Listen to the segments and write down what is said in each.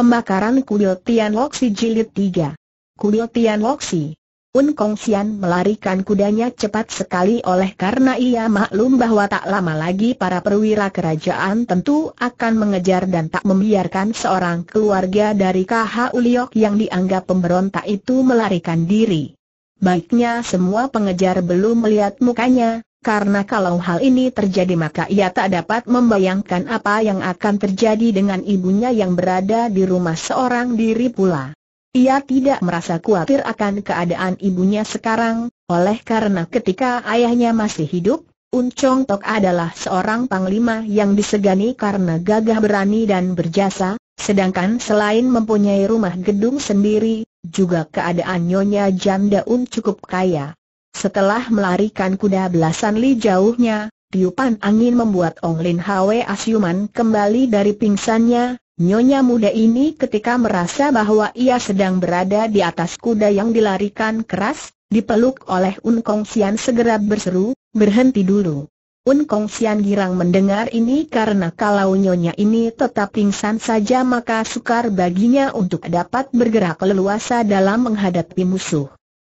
Pembakaran Kuil Loxi Jilid 3 Kuil Tianloksi Un Kong Xian melarikan kudanya cepat sekali oleh karena ia maklum bahwa tak lama lagi para perwira kerajaan tentu akan mengejar dan tak membiarkan seorang keluarga dari KH Uliok yang dianggap pemberontak itu melarikan diri. Baiknya semua pengejar belum melihat mukanya, karena kalau hal ini terjadi maka ia tak dapat membayangkan apa yang akan terjadi dengan ibunya yang berada di rumah seorang diri pula. Ia tidak merasa khawatir akan keadaan ibunya sekarang, oleh karena ketika ayahnya masih hidup, Uncong Tok adalah seorang panglima yang disegani karena gagah berani dan berjasa, sedangkan selain mempunyai rumah gedung sendiri, juga keadaan Nyonya Jamdaun cukup kaya. Setelah melarikan kuda belasan li jauhnya, tiupan angin membuat Ong Lin Hwe Asyuman kembali dari pingsannya. Nyonya muda ini ketika merasa bahwa ia sedang berada di atas kuda yang dilarikan keras, dipeluk oleh Un Kong Sian segera berseru, berhenti dulu. Un Kong Sian girang mendengar ini karena kalau nyonya ini tetap pingsan saja maka sukar baginya untuk dapat bergerak leluasa dalam menghadapi musuh.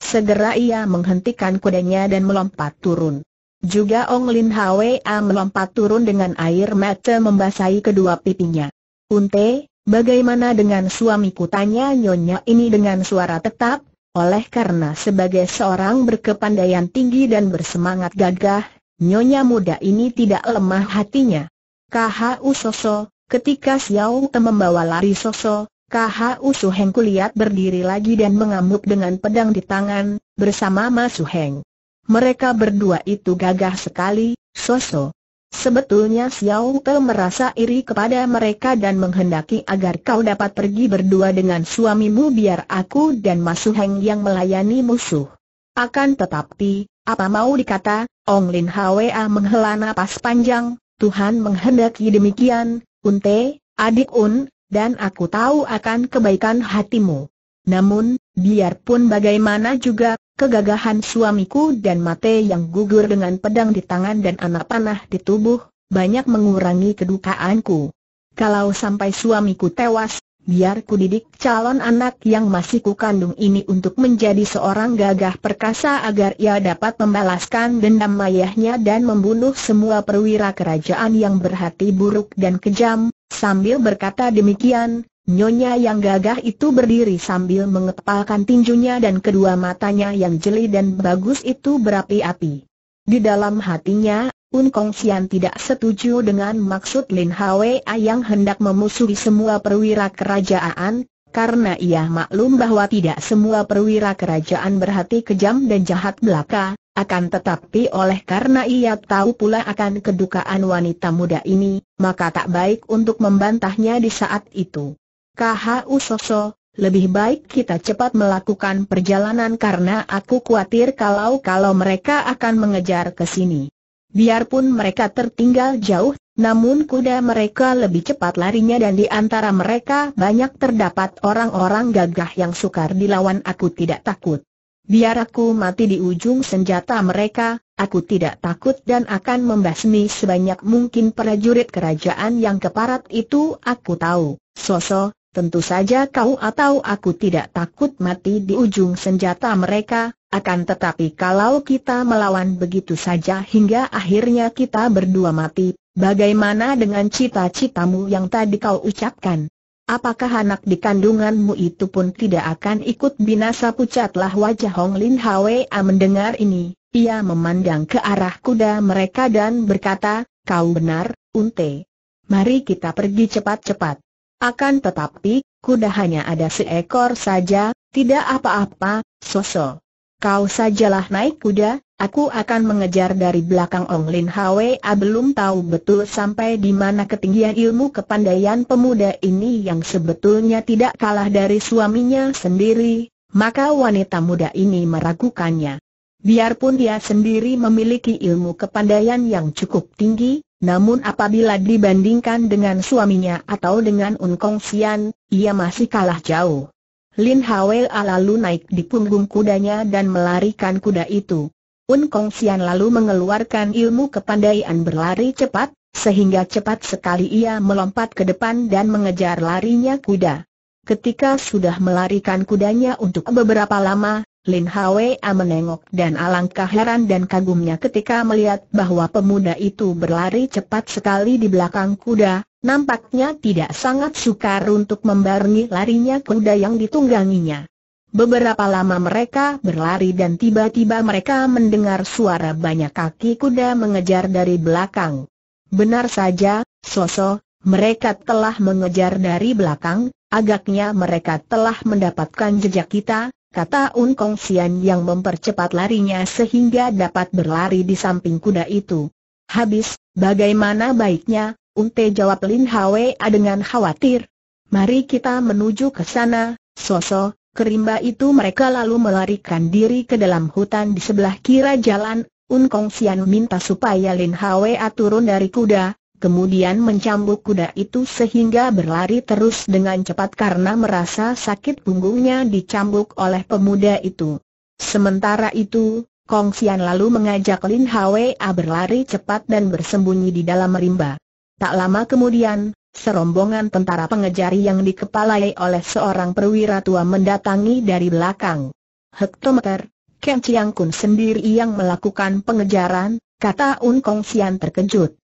Segera ia menghentikan kudanya dan melompat turun. Juga Ong Lin Hwa melompat turun dengan air mata membasahi kedua pipinya. Unte, bagaimana dengan suamiku tanya nyonya ini dengan suara tetap, oleh karena sebagai seorang berkepandaian tinggi dan bersemangat gagah, nyonya muda ini tidak lemah hatinya. KHU Soso, ketika Xiao Te membawa lari Soso, KHU Suheng kulihat berdiri lagi dan mengamuk dengan pedang di tangan, bersama Ma Suheng. Mereka berdua itu gagah sekali, Soso. Sebetulnya Xiao Te merasa iri kepada mereka dan menghendaki agar kau dapat pergi berdua dengan suamimu biar aku dan Mas Suheng yang melayani musuh. Akan tetapi, apa mau dikata, Ong Lin Hwa menghela napas panjang, Tuhan menghendaki demikian, Unte, adik Un, dan aku tahu akan kebaikan hatimu. Namun, biarpun bagaimana juga, kegagahan suamiku dan mate yang gugur dengan pedang di tangan dan anak panah di tubuh, banyak mengurangi kedukaanku. Kalau sampai suamiku tewas, biar ku didik calon anak yang masih ku kandung ini untuk menjadi seorang gagah perkasa agar ia dapat membalaskan dendam ayahnya dan membunuh semua perwira kerajaan yang berhati buruk dan kejam, Sambil berkata demikian, Nyonya yang gagah itu berdiri sambil mengepalkan tinjunya dan kedua matanya yang jeli dan bagus itu berapi-api. Di dalam hatinya, Un Kong Xian tidak setuju dengan maksud Lin Hwa yang hendak memusuhi semua perwira kerajaan, karena ia maklum bahwa tidak semua perwira kerajaan berhati kejam dan jahat belaka, akan tetapi oleh karena ia tahu pula akan kedukaan wanita muda ini, maka tak baik untuk membantahnya di saat itu. KHU Soso, lebih baik kita cepat melakukan perjalanan karena aku khawatir kalau-kalau mereka akan mengejar ke sini. Biarpun mereka tertinggal jauh namun kuda mereka lebih cepat larinya dan di antara mereka banyak terdapat orang-orang gagah yang sukar dilawan aku tidak takut. Biar aku mati di ujung senjata mereka, aku tidak takut dan akan membasmi sebanyak mungkin prajurit kerajaan yang keparat itu aku tahu, Soso, Tentu saja kau atau aku tidak takut mati di ujung senjata mereka, akan tetapi kalau kita melawan begitu saja hingga akhirnya kita berdua mati, bagaimana dengan cita-citamu yang tadi kau ucapkan? Apakah anak di kandunganmu itu pun tidak akan ikut binasa pucatlah wajah Hong Lin Hwa mendengar ini, ia memandang ke arah kuda mereka dan berkata, kau benar, Unte. Mari kita pergi cepat-cepat. Akan tetapi, kuda hanya ada seekor saja, tidak apa-apa, sosok. Kau sajalah naik kuda, aku akan mengejar dari belakang Ong Lin Hwa belum tahu betul sampai di mana ketinggian ilmu kepandaian pemuda ini yang sebetulnya tidak kalah dari suaminya sendiri, maka wanita muda ini meragukannya. Biarpun dia sendiri memiliki ilmu kepandaian yang cukup tinggi, namun apabila dibandingkan dengan suaminya atau dengan Un Kong Xian, ia masih kalah jauh. Lin Hawel lalu naik di punggung kudanya dan melarikan kuda itu. Un Kong Xian lalu mengeluarkan ilmu kepandaian berlari cepat, sehingga cepat sekali ia melompat ke depan dan mengejar larinya kuda. Ketika sudah melarikan kudanya untuk beberapa lama, Lin a menengok dan alangkah heran dan kagumnya ketika melihat bahwa pemuda itu berlari cepat sekali di belakang kuda, nampaknya tidak sangat sukar untuk membarengi larinya kuda yang ditungganginya. Beberapa lama mereka berlari dan tiba-tiba mereka mendengar suara banyak kaki kuda mengejar dari belakang. Benar saja, Soso, mereka telah mengejar dari belakang, agaknya mereka telah mendapatkan jejak kita, kata Unkong Sian yang mempercepat larinya sehingga dapat berlari di samping kuda itu. Habis, bagaimana baiknya, Unte jawab Lin Hwa dengan khawatir. Mari kita menuju ke sana, Soso, kerimba itu mereka lalu melarikan diri ke dalam hutan di sebelah kira jalan, Unkong Sian minta supaya Lin Hwa turun dari kuda, kemudian mencambuk kuda itu sehingga berlari terus dengan cepat karena merasa sakit punggungnya dicambuk oleh pemuda itu. Sementara itu, Kong Xian lalu mengajak Lin Hwa berlari cepat dan bersembunyi di dalam rimba. Tak lama kemudian, serombongan tentara pengejari yang dikepalai oleh seorang perwira tua mendatangi dari belakang. Hektometer, Ken Chiang Kun sendiri yang melakukan pengejaran, kata Un Kong Xian terkejut.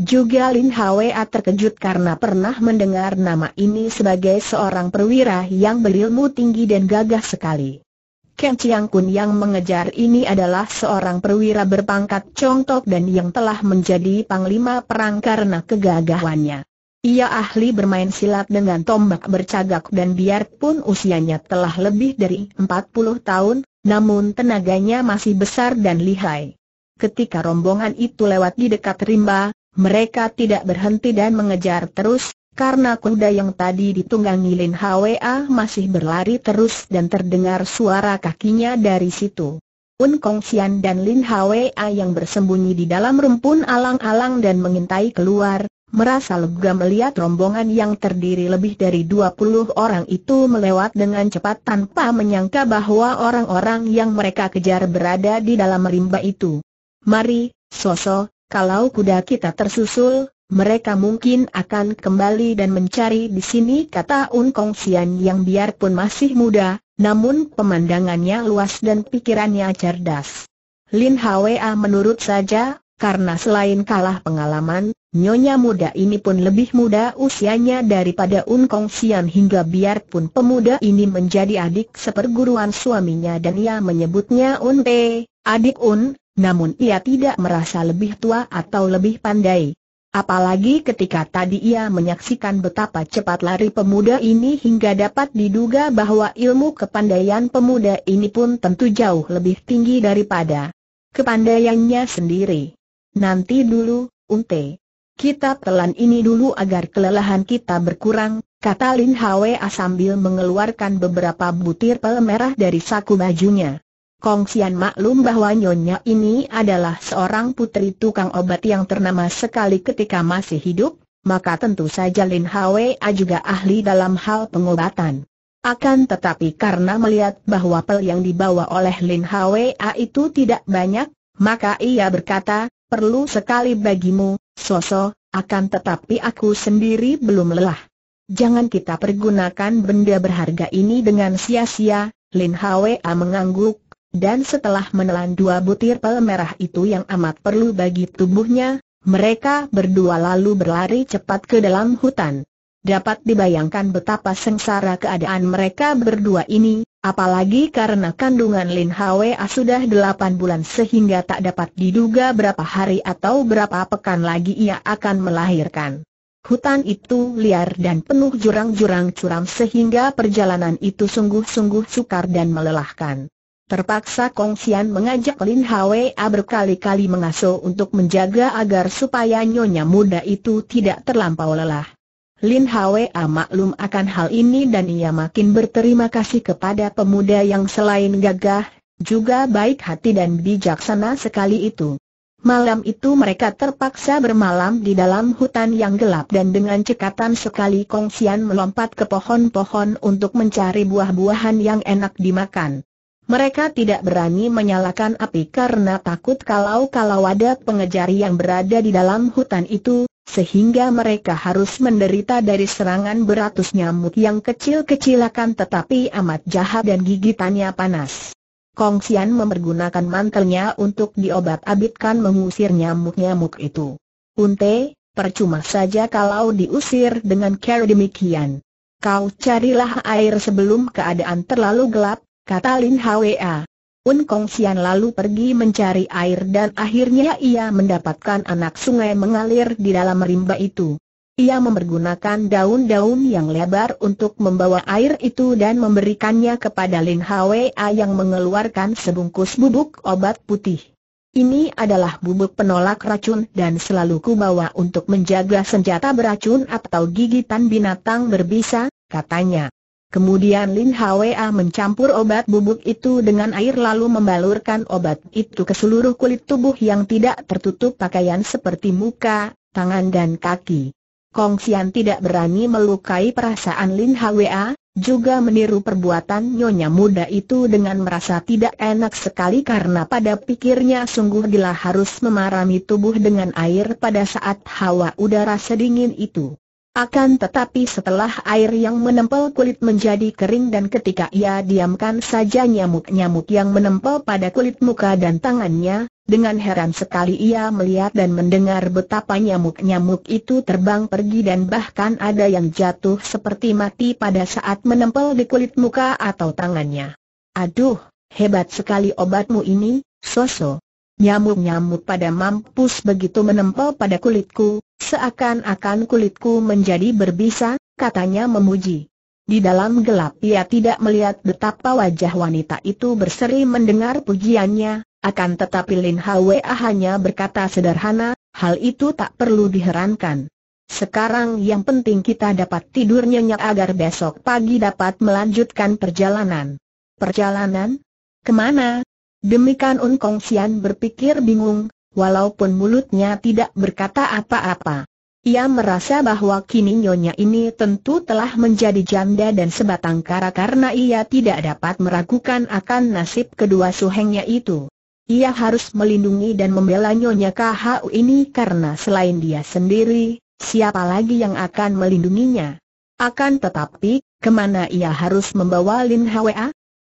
Juga Lin Hwa terkejut karena pernah mendengar nama ini sebagai seorang perwira yang berilmu tinggi dan gagah sekali. Ken Chiang Kun yang mengejar ini adalah seorang perwira berpangkat congtok dan yang telah menjadi panglima perang karena kegagahannya. Ia ahli bermain silat dengan tombak bercagak dan biarpun usianya telah lebih dari 40 tahun, namun tenaganya masih besar dan lihai. Ketika rombongan itu lewat di dekat rimba, mereka tidak berhenti dan mengejar terus, karena kuda yang tadi ditunggangi Lin Hwa masih berlari terus dan terdengar suara kakinya dari situ. Un Kong Xian dan Lin Hwa yang bersembunyi di dalam rumpun alang-alang dan mengintai keluar, merasa lega melihat rombongan yang terdiri lebih dari 20 orang itu melewat dengan cepat tanpa menyangka bahwa orang-orang yang mereka kejar berada di dalam rimba itu. Mari, Soso, kalau kuda kita tersusul, mereka mungkin akan kembali dan mencari di sini kata Un Kong Sian yang biarpun masih muda, namun pemandangannya luas dan pikirannya cerdas. Lin Hwa menurut saja, karena selain kalah pengalaman, nyonya muda ini pun lebih muda usianya daripada Un Kong Sian hingga biarpun pemuda ini menjadi adik seperguruan suaminya dan ia menyebutnya Un Te, adik Un, namun ia tidak merasa lebih tua atau lebih pandai. Apalagi ketika tadi ia menyaksikan betapa cepat lari pemuda ini hingga dapat diduga bahwa ilmu kepandaian pemuda ini pun tentu jauh lebih tinggi daripada kepandaiannya sendiri. Nanti dulu, Unte. Kita telan ini dulu agar kelelahan kita berkurang, kata Lin Hwa sambil mengeluarkan beberapa butir pel merah dari saku bajunya. Kong Xian maklum bahwa Nyonya ini adalah seorang putri tukang obat yang ternama sekali ketika masih hidup, maka tentu saja Lin Hwa juga ahli dalam hal pengobatan. Akan tetapi karena melihat bahwa pel yang dibawa oleh Lin Hwa itu tidak banyak, maka ia berkata, perlu sekali bagimu, Soso, akan tetapi aku sendiri belum lelah. Jangan kita pergunakan benda berharga ini dengan sia-sia, Lin Hwa mengangguk, dan setelah menelan dua butir pel merah itu yang amat perlu bagi tubuhnya, mereka berdua lalu berlari cepat ke dalam hutan. Dapat dibayangkan betapa sengsara keadaan mereka berdua ini, apalagi karena kandungan Lin Hwa sudah delapan bulan sehingga tak dapat diduga berapa hari atau berapa pekan lagi ia akan melahirkan. Hutan itu liar dan penuh jurang-jurang curam sehingga perjalanan itu sungguh-sungguh sukar dan melelahkan. Terpaksa Kong Xian mengajak Lin Hwa berkali-kali mengasuh untuk menjaga agar supaya nyonya muda itu tidak terlampau lelah. Lin Hwa ah, maklum akan hal ini dan ia makin berterima kasih kepada pemuda yang selain gagah, juga baik hati dan bijaksana sekali itu. Malam itu mereka terpaksa bermalam di dalam hutan yang gelap dan dengan cekatan sekali Kong Xian melompat ke pohon-pohon untuk mencari buah-buahan yang enak dimakan. Mereka tidak berani menyalakan api karena takut kalau-kalau ada pengejar yang berada di dalam hutan itu, sehingga mereka harus menderita dari serangan beratus nyamuk yang kecil kecilan tetapi amat jahat dan gigitannya panas. Kong Xian memergunakan mantelnya untuk diobat-abitkan mengusir nyamuk-nyamuk itu. Unte, percuma saja kalau diusir dengan cara demikian. Kau carilah air sebelum keadaan terlalu gelap, kata Lin Hwa. Un Xian lalu pergi mencari air dan akhirnya ia mendapatkan anak sungai mengalir di dalam rimba itu. Ia mempergunakan daun-daun yang lebar untuk membawa air itu dan memberikannya kepada Lin Hwa yang mengeluarkan sebungkus bubuk obat putih. Ini adalah bubuk penolak racun dan selalu kubawa untuk menjaga senjata beracun atau gigitan binatang berbisa, katanya. Kemudian Lin Hwa mencampur obat bubuk itu dengan air lalu membalurkan obat itu ke seluruh kulit tubuh yang tidak tertutup pakaian seperti muka, tangan dan kaki. Kong Xian tidak berani melukai perasaan Lin Hwa, juga meniru perbuatan nyonya muda itu dengan merasa tidak enak sekali karena pada pikirnya sungguh gila harus memarami tubuh dengan air pada saat hawa udara sedingin itu. Akan tetapi setelah air yang menempel kulit menjadi kering dan ketika ia diamkan saja nyamuk-nyamuk yang menempel pada kulit muka dan tangannya, dengan heran sekali ia melihat dan mendengar betapa nyamuk-nyamuk itu terbang pergi dan bahkan ada yang jatuh seperti mati pada saat menempel di kulit muka atau tangannya. Aduh, hebat sekali obatmu ini, Soso. Nyamuk-nyamuk pada mampus begitu menempel pada kulitku, seakan-akan kulitku menjadi berbisa, katanya memuji. Di dalam gelap ia tidak melihat betapa wajah wanita itu berseri mendengar pujiannya, akan tetapi Lin Hwa hanya berkata sederhana, hal itu tak perlu diherankan. Sekarang yang penting kita dapat tidur nyenyak agar besok pagi dapat melanjutkan perjalanan. Perjalanan? Kemana? Demikian Kong Xian berpikir bingung, walaupun mulutnya tidak berkata apa-apa. Ia merasa bahwa kini nyonya ini tentu telah menjadi janda dan sebatang kara karena ia tidak dapat meragukan akan nasib kedua suhengnya itu. Ia harus melindungi dan membela nyonya KHU ini karena selain dia sendiri, siapa lagi yang akan melindunginya? Akan tetapi, kemana ia harus membawa Lin Hwa?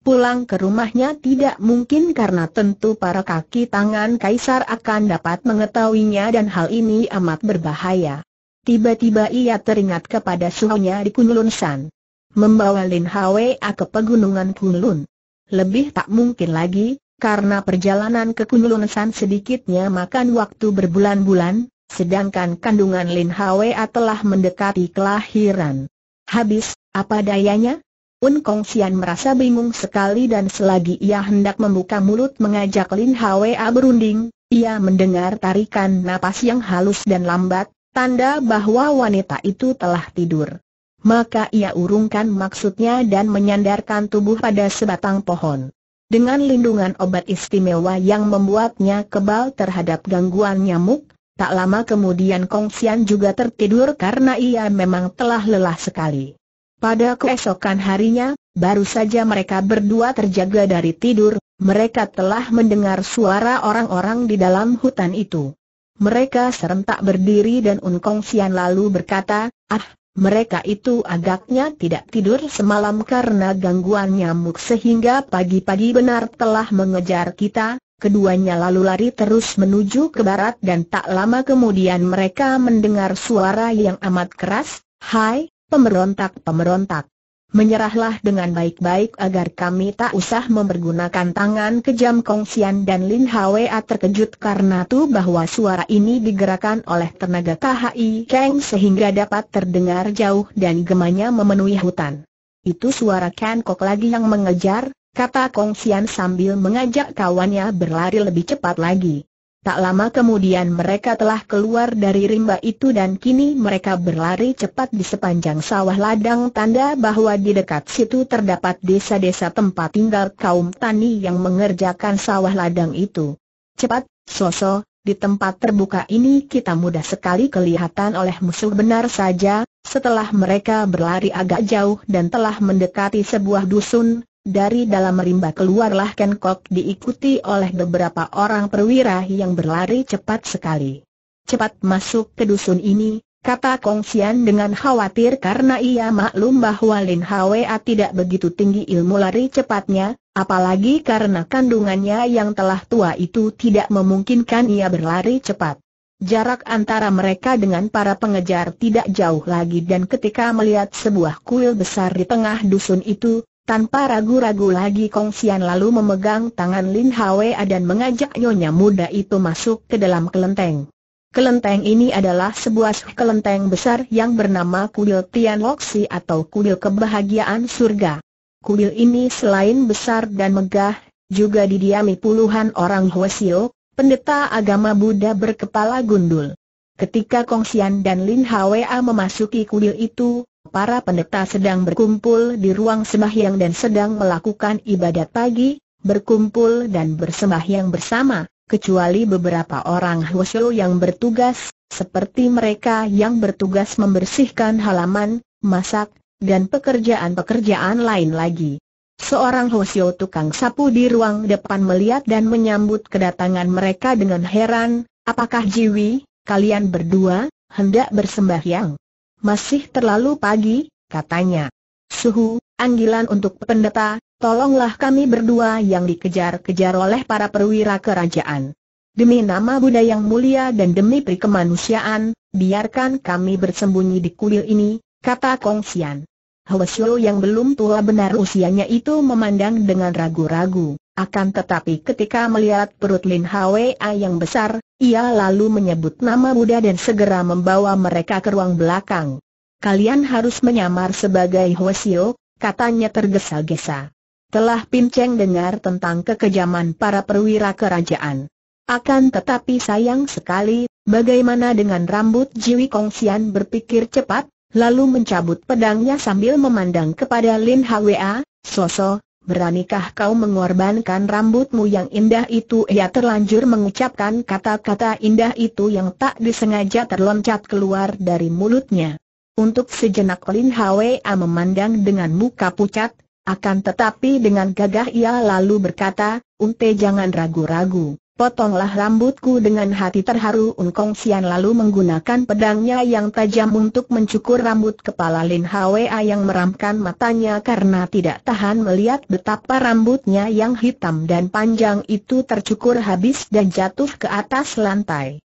pulang ke rumahnya tidak mungkin karena tentu para kaki tangan kaisar akan dapat mengetahuinya dan hal ini amat berbahaya. Tiba-tiba ia teringat kepada suhunya di Kunlun San. Membawa Lin Hwa ke pegunungan Kunlun. Lebih tak mungkin lagi, karena perjalanan ke Kunlun San sedikitnya makan waktu berbulan-bulan, sedangkan kandungan Lin Hwa telah mendekati kelahiran. Habis, apa dayanya? Un Sian merasa bingung sekali dan selagi ia hendak membuka mulut mengajak Lin Hwa berunding, ia mendengar tarikan napas yang halus dan lambat, tanda bahwa wanita itu telah tidur. Maka ia urungkan maksudnya dan menyandarkan tubuh pada sebatang pohon. Dengan lindungan obat istimewa yang membuatnya kebal terhadap gangguan nyamuk, tak lama kemudian Kong Sian juga tertidur karena ia memang telah lelah sekali. Pada keesokan harinya, baru saja mereka berdua terjaga dari tidur, mereka telah mendengar suara orang-orang di dalam hutan itu. Mereka serentak berdiri dan Unkong Sian lalu berkata, ah, mereka itu agaknya tidak tidur semalam karena gangguan nyamuk sehingga pagi-pagi benar telah mengejar kita, Keduanya lalu lari terus menuju ke barat dan tak lama kemudian mereka mendengar suara yang amat keras, Hai, Pemberontak-pemberontak. Menyerahlah dengan baik-baik agar kami tak usah mempergunakan tangan kejam Kong Sian dan Lin Hwa terkejut karena tu bahwa suara ini digerakkan oleh tenaga KHI Kang sehingga dapat terdengar jauh dan gemanya memenuhi hutan. Itu suara Ken Kok lagi yang mengejar, kata Kong Sian sambil mengajak kawannya berlari lebih cepat lagi. Tak lama kemudian mereka telah keluar dari rimba itu dan kini mereka berlari cepat di sepanjang sawah ladang tanda bahwa di dekat situ terdapat desa-desa tempat tinggal kaum tani yang mengerjakan sawah ladang itu. Cepat, Soso, di tempat terbuka ini kita mudah sekali kelihatan oleh musuh benar saja, setelah mereka berlari agak jauh dan telah mendekati sebuah dusun, dari dalam rimba keluarlah Ken Kok diikuti oleh beberapa orang perwira yang berlari cepat sekali. Cepat masuk ke dusun ini, kata Kong Xian dengan khawatir karena ia maklum bahwa Lin Hwa tidak begitu tinggi ilmu lari cepatnya, apalagi karena kandungannya yang telah tua itu tidak memungkinkan ia berlari cepat. Jarak antara mereka dengan para pengejar tidak jauh lagi dan ketika melihat sebuah kuil besar di tengah dusun itu, tanpa ragu-ragu lagi Kong Sian lalu memegang tangan Lin Hwa dan mengajak nyonya muda itu masuk ke dalam kelenteng. Kelenteng ini adalah sebuah kelenteng besar yang bernama Kuil Tian Loksi atau Kuil Kebahagiaan Surga. Kuil ini selain besar dan megah, juga didiami puluhan orang Huasio, pendeta agama Buddha berkepala gundul. Ketika Kong Sian dan Lin Hwa memasuki kuil itu, para pendeta sedang berkumpul di ruang sembahyang dan sedang melakukan ibadat pagi, berkumpul dan bersembahyang bersama, kecuali beberapa orang Hwasyo yang bertugas, seperti mereka yang bertugas membersihkan halaman, masak, dan pekerjaan-pekerjaan lain lagi. Seorang Hwasyo tukang sapu di ruang depan melihat dan menyambut kedatangan mereka dengan heran, apakah Jiwi, kalian berdua, hendak bersembahyang? masih terlalu pagi, katanya. Suhu, anggilan untuk pendeta, tolonglah kami berdua yang dikejar-kejar oleh para perwira kerajaan. Demi nama Buddha yang mulia dan demi perikemanusiaan, biarkan kami bersembunyi di kuil ini, kata Kong Xian. Hwesyo yang belum tua benar usianya itu memandang dengan ragu-ragu. Akan tetapi ketika melihat perut Lin Hwa yang besar, ia lalu menyebut nama Buddha dan segera membawa mereka ke ruang belakang. Kalian harus menyamar sebagai Hwasio, katanya tergesa-gesa. Telah pinceng dengar tentang kekejaman para perwira kerajaan. Akan tetapi sayang sekali, bagaimana dengan rambut Jiwi Kongsian berpikir cepat, lalu mencabut pedangnya sambil memandang kepada Lin Hwa, ah, sosok beranikah kau mengorbankan rambutmu yang indah itu? Ia terlanjur mengucapkan kata-kata indah itu yang tak disengaja terloncat keluar dari mulutnya. Untuk sejenak Lin Hwa memandang dengan muka pucat, akan tetapi dengan gagah ia lalu berkata, Unte jangan ragu-ragu. Potonglah rambutku dengan hati terharu Unkong Sian lalu menggunakan pedangnya yang tajam untuk mencukur rambut kepala Lin Hwa yang meramkan matanya karena tidak tahan melihat betapa rambutnya yang hitam dan panjang itu tercukur habis dan jatuh ke atas lantai.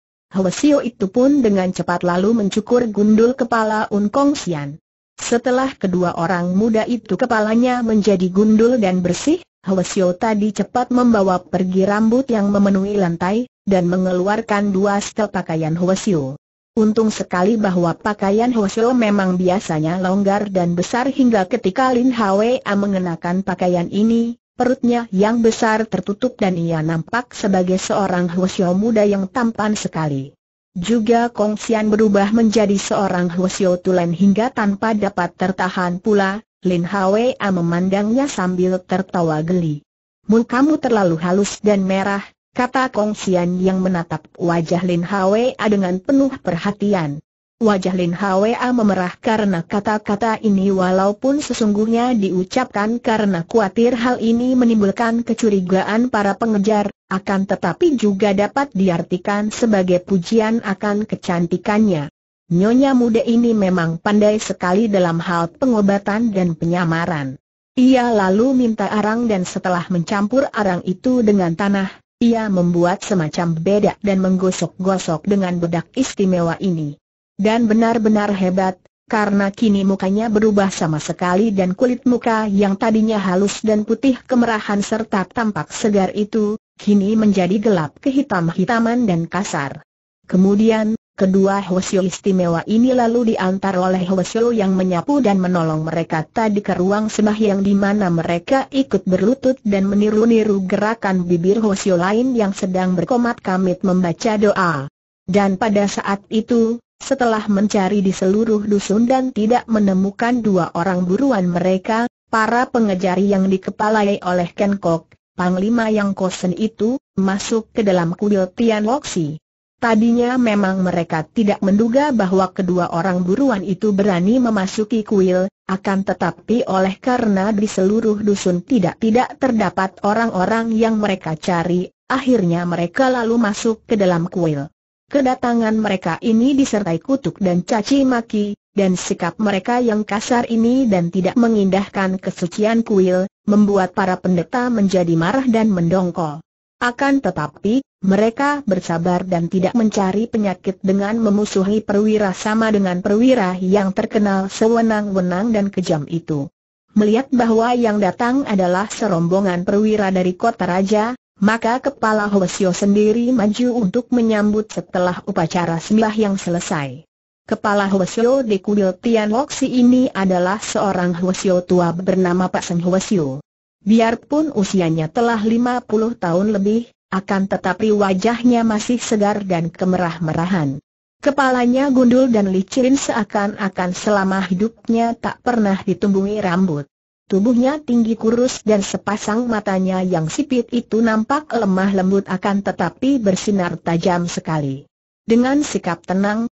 Sio itu pun dengan cepat lalu mencukur gundul kepala Unkong Sian. Setelah kedua orang muda itu kepalanya menjadi gundul dan bersih, Hwasyo tadi cepat membawa pergi rambut yang memenuhi lantai, dan mengeluarkan dua setel pakaian Hwasyo. Untung sekali bahwa pakaian Hwasyo memang biasanya longgar dan besar hingga ketika Lin Hwa mengenakan pakaian ini, perutnya yang besar tertutup dan ia nampak sebagai seorang Hwasyo muda yang tampan sekali. Juga Kong Xian berubah menjadi seorang Hwasyo tulen hingga tanpa dapat tertahan pula, Lin Hwa memandangnya sambil tertawa geli. Mukamu terlalu halus dan merah, kata Kong Xian yang menatap wajah Lin Hwa dengan penuh perhatian. Wajah Lin Hwa memerah karena kata-kata ini walaupun sesungguhnya diucapkan karena khawatir hal ini menimbulkan kecurigaan para pengejar, akan tetapi juga dapat diartikan sebagai pujian akan kecantikannya. Nyonya muda ini memang pandai sekali dalam hal pengobatan dan penyamaran. Ia lalu minta arang dan setelah mencampur arang itu dengan tanah, ia membuat semacam bedak dan menggosok-gosok dengan bedak istimewa ini. Dan benar-benar hebat, karena kini mukanya berubah sama sekali dan kulit muka yang tadinya halus dan putih kemerahan serta tampak segar itu, kini menjadi gelap kehitam-hitaman dan kasar. Kemudian, Kedua Hwasyo istimewa ini lalu diantar oleh Hwasyo yang menyapu dan menolong mereka tadi ke ruang sembah yang di mana mereka ikut berlutut dan meniru-niru gerakan bibir Hwasyo lain yang sedang berkomat kamit membaca doa. Dan pada saat itu, setelah mencari di seluruh dusun dan tidak menemukan dua orang buruan mereka, para pengejar yang dikepalai oleh Ken Kok, Panglima yang kosen itu, masuk ke dalam kuil Tian Loksi. Tadinya memang mereka tidak menduga bahwa kedua orang buruan itu berani memasuki kuil, akan tetapi oleh karena di seluruh dusun tidak-tidak terdapat orang-orang yang mereka cari, akhirnya mereka lalu masuk ke dalam kuil. Kedatangan mereka ini disertai kutuk dan caci maki, dan sikap mereka yang kasar ini dan tidak mengindahkan kesucian kuil, membuat para pendeta menjadi marah dan mendongkol. Akan tetapi, mereka bersabar dan tidak mencari penyakit dengan memusuhi perwira sama dengan perwira yang terkenal sewenang-wenang dan kejam itu. Melihat bahwa yang datang adalah serombongan perwira dari kota raja, maka kepala Hwasyo sendiri maju untuk menyambut setelah upacara sembah yang selesai. Kepala Hwasyo di kuil Tian Loksi ini adalah seorang Hwasyo tua bernama Pak Seng Hwasyo. Biarpun usianya telah lima puluh tahun lebih, akan tetapi wajahnya masih segar dan kemerah-merahan. Kepalanya gundul dan licin seakan-akan selama hidupnya tak pernah ditumbuhi rambut. Tubuhnya tinggi kurus dan sepasang matanya yang sipit itu nampak lemah lembut akan tetapi bersinar tajam sekali. Dengan sikap tenang,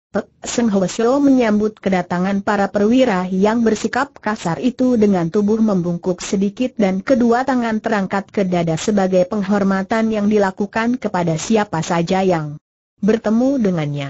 Seng Hwesyo menyambut kedatangan para perwira yang bersikap kasar itu dengan tubuh membungkuk sedikit dan kedua tangan terangkat ke dada sebagai penghormatan yang dilakukan kepada siapa saja yang bertemu dengannya.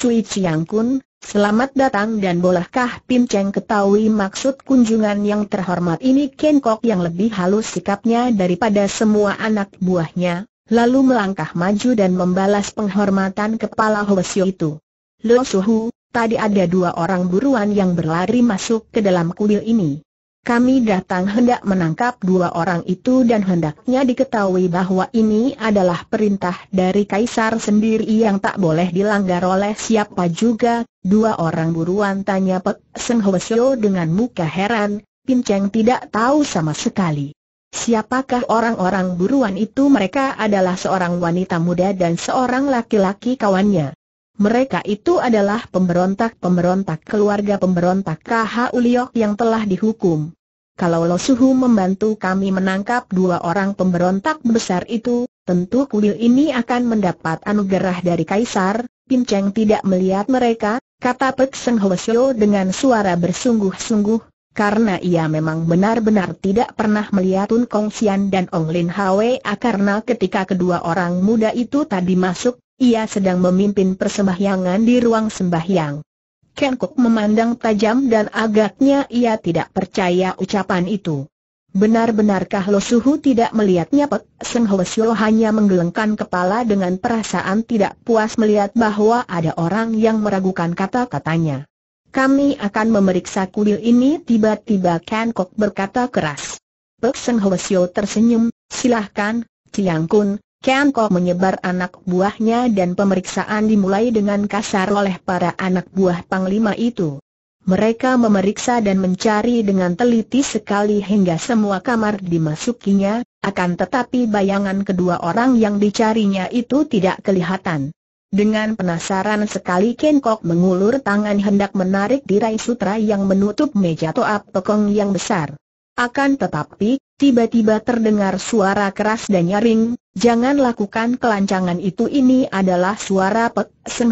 Cui Chiang Kun, selamat datang dan bolehkah Pim Cheng ketahui maksud kunjungan yang terhormat ini Ken Kok yang lebih halus sikapnya daripada semua anak buahnya, lalu melangkah maju dan membalas penghormatan kepala Hwesyo itu. Lo Suhu, tadi ada dua orang buruan yang berlari masuk ke dalam kuil ini. Kami datang hendak menangkap dua orang itu dan hendaknya diketahui bahwa ini adalah perintah dari Kaisar sendiri yang tak boleh dilanggar oleh siapa juga. Dua orang buruan tanya Pek Seng Hwesyo dengan muka heran, pincang tidak tahu sama sekali. Siapakah orang-orang buruan itu mereka adalah seorang wanita muda dan seorang laki-laki kawannya. Mereka itu adalah pemberontak-pemberontak keluarga pemberontak KH Uliok yang telah dihukum. Kalau Lo Suhu membantu kami menangkap dua orang pemberontak besar itu, tentu kuil ini akan mendapat anugerah dari Kaisar. Cheng tidak melihat mereka, kata Pek Seng Hwasyo dengan suara bersungguh-sungguh, karena ia memang benar-benar tidak pernah melihat Tun Kong Sian dan Ong Lin Hwa karena ketika kedua orang muda itu tadi masuk, ia sedang memimpin persembahyangan di ruang sembahyang. Ken memandang tajam dan agaknya ia tidak percaya ucapan itu. Benar-benarkah Lo Suhu tidak melihatnya Pek Seng Ho hanya menggelengkan kepala dengan perasaan tidak puas melihat bahwa ada orang yang meragukan kata-katanya. Kami akan memeriksa kuil ini tiba-tiba Ken berkata keras. Pek Seng Ho tersenyum, silahkan, Ciang Kun, Ken Ko menyebar anak buahnya dan pemeriksaan dimulai dengan kasar oleh para anak buah Panglima itu. Mereka memeriksa dan mencari dengan teliti sekali hingga semua kamar dimasukinya, akan tetapi bayangan kedua orang yang dicarinya itu tidak kelihatan. Dengan penasaran sekali Ken Kok mengulur tangan hendak menarik tirai sutra yang menutup meja toap pekong yang besar. Akan tetapi, tiba-tiba terdengar suara keras dan nyaring, jangan lakukan kelancangan itu ini adalah suara Pek Seng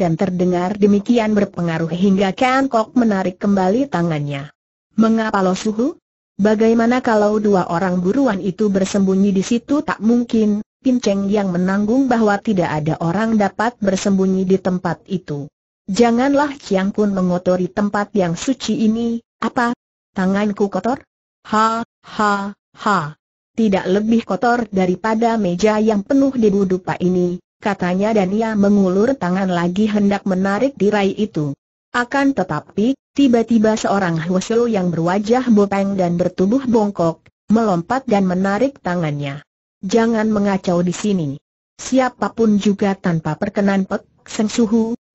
dan terdengar demikian berpengaruh hingga Kan Kok menarik kembali tangannya. Mengapa lo suhu? Bagaimana kalau dua orang buruan itu bersembunyi di situ tak mungkin, Pin Cheng yang menanggung bahwa tidak ada orang dapat bersembunyi di tempat itu. Janganlah Chiang Kun mengotori tempat yang suci ini, apa? Tanganku kotor? Ha, Ha, ha. Tidak lebih kotor daripada meja yang penuh debu dupa ini, katanya dan ia mengulur tangan lagi hendak menarik tirai itu. Akan tetapi, tiba-tiba seorang Hwasyo yang berwajah bopeng dan bertubuh bongkok, melompat dan menarik tangannya. Jangan mengacau di sini. Siapapun juga tanpa perkenan Pek Seng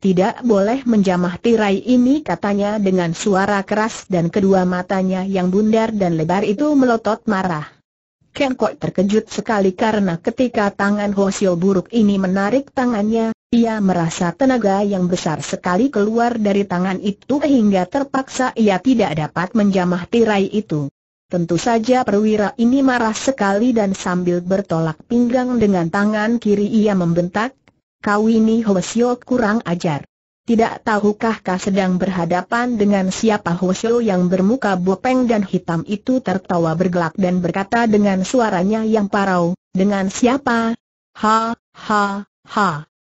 tidak boleh menjamah tirai ini katanya dengan suara keras dan kedua matanya yang bundar dan lebar itu melotot marah. Ken Kok terkejut sekali karena ketika tangan Hosio buruk ini menarik tangannya, ia merasa tenaga yang besar sekali keluar dari tangan itu hingga terpaksa ia tidak dapat menjamah tirai itu. Tentu saja perwira ini marah sekali dan sambil bertolak pinggang dengan tangan kiri ia membentak, Kau ini Hosio kurang ajar. Tidak tahukah kau sedang berhadapan dengan siapa Hoesio yang bermuka bopeng dan hitam itu tertawa bergelak dan berkata dengan suaranya yang parau, dengan siapa? Ha, ha, ha.